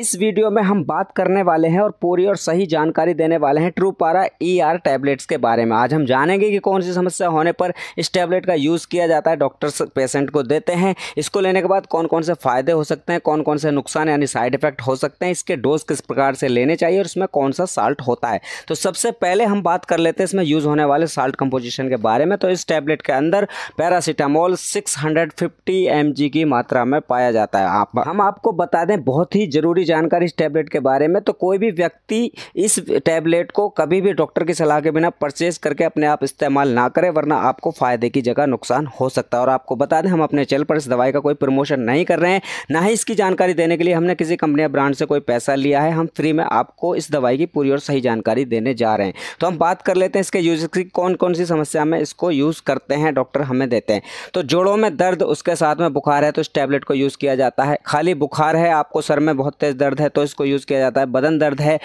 इस वीडियो में हम बात करने वाले हैं और पूरी और सही जानकारी देने वाले हैं ट्रू पारा ई आर टैबलेट्स के बारे में आज हम जानेंगे कि कौन सी समस्या होने पर इस टैबलेट का यूज़ किया जाता है डॉक्टर्स पेशेंट को देते हैं इसको लेने के बाद कौन कौन से फ़ायदे हो सकते हैं कौन कौन से नुकसान यानी साइड इफेक्ट हो सकते हैं इसके डोज किस प्रकार से लेने चाहिए और इसमें कौन सा साल्ट होता है तो सबसे पहले हम बात कर लेते हैं इसमें यूज़ होने वाले साल्ट कंपोजिशन के बारे में तो इस टैबलेट के अंदर पैरासीटामोल सिक्स हंड्रेड की मात्रा में पाया जाता है आप हम आपको बता दें बहुत ही ज़रूरी जानकारी इस टैबलेट के बारे में तो कोई भी व्यक्ति इस टैबलेट को कभी भी डॉक्टर की सलाह के बिना परचेज करके अपने आप इस्तेमाल ना करें वरना आपको फ़ायदे की जगह नुकसान हो सकता है और आपको बता दें हम अपने चैनल पर इस दवाई का कोई प्रमोशन नहीं कर रहे हैं ना ही इसकी जानकारी देने के लिए हमने किसी कंपनी या ब्रांड से कोई पैसा लिया है हम फ्री में आपको इस दवाई की पूरी और सही जानकारी देने जा रहे हैं तो हम बात कर लेते हैं इसके यूज की कौन कौन सी समस्या में इसको यूज़ करते हैं डॉक्टर हमें देते हैं तो जोड़ों में दर्द उसके साथ में बुखार है तो इस टैबलेट को यूज़ किया जाता है खाली बुखार है आपको सर में बहुत तेज़ दर्द है तो इसको यूज़ किया जाता है बदन दर्द है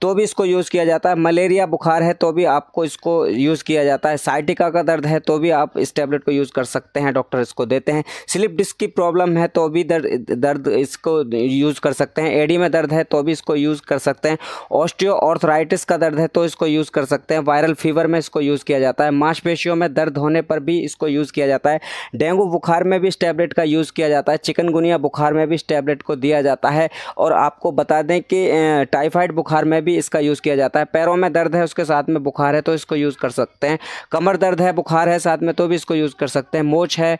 तो भी इसको यूज़ किया जाता है मलेरिया बुखार है तो भी आपको इसको यूज़ किया जाता है साइटिका का दर्द है तो भी आप इस टैबलेट को यूज़ कर सकते हैं डॉक्टर इसको देते हैं स्लिप डिस्क की प्रॉब्लम है तो भी दर्द दर्द इसको यूज़ कर सकते हैं एडी में दर्द है तो भी इसको यूज़ कर सकते हैं ऑस्ट्रियो ऑर्थराइटिस का दर्द है तो इसको यूज़ कर सकते हैं वायरल फीवर में इसको यूज़ किया जाता है मांसपेशियों में दर्द होने पर भी इसको यूज़ किया जाता है डेंगू बुखार में भी इस टैबलेट का यूज़ किया जाता है चिकनगुनिया बुखार में भी इस टैबलेट को दिया जाता है और आपको बता दें कि टाइफाइड बुखार में भी भी इसका यूज़ किया जाता है पैरों में दर्द है उसके साथ में बुखार है तो इसको यूज़ कर सकते हैं कमर दर्द है बुखार है साथ में तो भी इसको यूज़ कर सकते हैं मोच है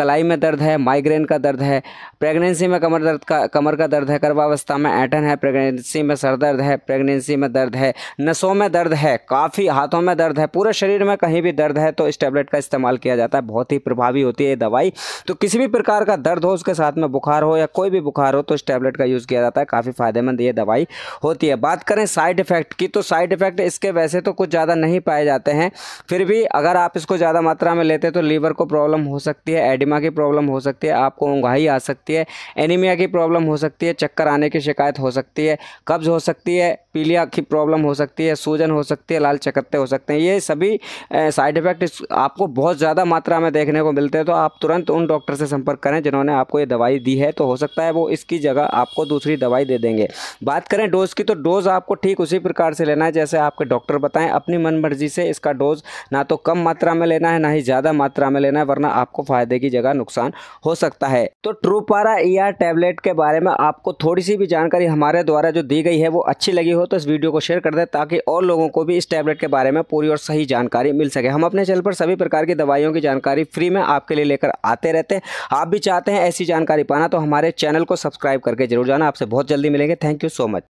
कलाई में दर्द है माइग्रेन का दर्द है प्रेगनेंसी में कमर दर्द का कमर का दर्द है गर्भावस्था में ऐटन है प्रेगनेंसी में सर दर्द है प्रेगनेंसी में दर्द है नसों में दर्द है काफ़ी हाथों में दर्द है पूरे शरीर में कहीं भी दर्द है तो इस टैबलेट का इस्तेमाल किया जाता है बहुत ही प्रभावी होती है ये दवाई तो किसी भी प्रकार का दर्द हो उसके साथ में बुखार हो या कोई भी बुखार हो तो इस टैबलेट का यूज़ किया जाता है काफ़ी फायदेमंद ये दवाई होती है बात करें साइड इफ़ेक्ट की तो साइड इफ़ेक्ट इसके वैसे तो कुछ ज़्यादा नहीं पाए जाते हैं फिर भी अगर आप इसको ज़्यादा मात्रा में लेते हैं तो लीवर को प्रॉब्लम हो सकती है एडिमा की प्रॉब्लम हो सकती है आपको ऊँगाई आ सकती है एनीमिया की प्रॉब्लम हो सकती है चक्कर आने की शिकायत हो सकती है कब्ज़ हो सकती है पीलिया की प्रॉब्लम हो सकती है सूजन हो सकती है लाल चकत्ते हो सकते हैं ये सभी साइड इफ़ेक्ट आपको बहुत ज़्यादा मात्रा में देखने को मिलते हैं तो आप तुरंत उन डॉक्टर से संपर्क करें जिन्होंने आपको ये दवाई दी है तो हो सकता है वो इसकी जगह आपको दूसरी दवाई दे देंगे बात करें डोज़ की तो डोज़ आपको ठीक उसी प्रकार से लेना है जैसे आपके डॉक्टर बताएं अपनी मन मर्जी से इसका डोज ना तो कम मात्रा में लेना है ना ही ज़्यादा मात्रा में लेना है वरना आपको फायदे की जगह नुकसान हो सकता है तो ट्रूपारा ई आर टैबलेट के बारे में आपको थोड़ी सी भी जानकारी हमारे द्वारा जो दी गई है वो अच्छी लगी हो तो इस वीडियो को शेयर कर दें ताकि और लोगों को भी इस टैबलेट के बारे में पूरी और सही जानकारी मिल सके हम अपने चैनल पर सभी प्रकार की दवाइयों की जानकारी फ्री में आपके लिए लेकर आते रहते हैं आप भी चाहते हैं ऐसी जानकारी पाना तो हमारे चैनल को सब्सक्राइब करके जरूर जाना आपसे बहुत जल्दी मिलेंगे थैंक यू सो मच